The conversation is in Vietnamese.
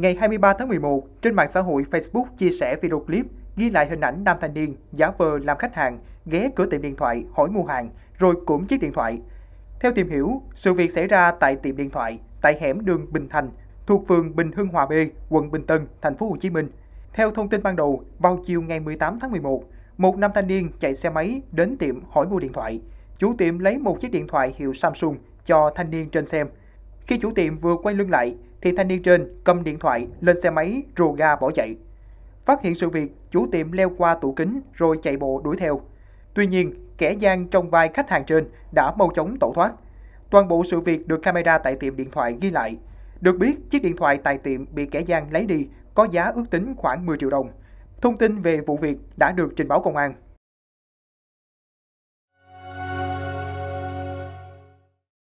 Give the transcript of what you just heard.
Ngày 23 tháng 11, trên mạng xã hội Facebook chia sẻ video clip ghi lại hình ảnh nam thanh niên giả vờ làm khách hàng ghé cửa tiệm điện thoại hỏi mua hàng rồi cũng chiếc điện thoại. Theo tìm hiểu, sự việc xảy ra tại tiệm điện thoại tại hẻm đường Bình Thành thuộc phường Bình Hưng Hòa B, quận Bình Tân, thành phố Hồ Chí Minh. Theo thông tin ban đầu, vào chiều ngày 18 tháng 11, một nam thanh niên chạy xe máy đến tiệm hỏi mua điện thoại. Chủ tiệm lấy một chiếc điện thoại hiệu Samsung cho thanh niên trên xem. Khi chủ tiệm vừa quay lưng lại, thì thanh niên trên cầm điện thoại lên xe máy rồ ga bỏ chạy. Phát hiện sự việc, chủ tiệm leo qua tủ kính rồi chạy bộ đuổi theo. Tuy nhiên, kẻ gian trong vai khách hàng trên đã mau chóng tẩu thoát. Toàn bộ sự việc được camera tại tiệm điện thoại ghi lại. Được biết, chiếc điện thoại tại tiệm bị kẻ gian lấy đi có giá ước tính khoảng 10 triệu đồng. Thông tin về vụ việc đã được trình báo công an.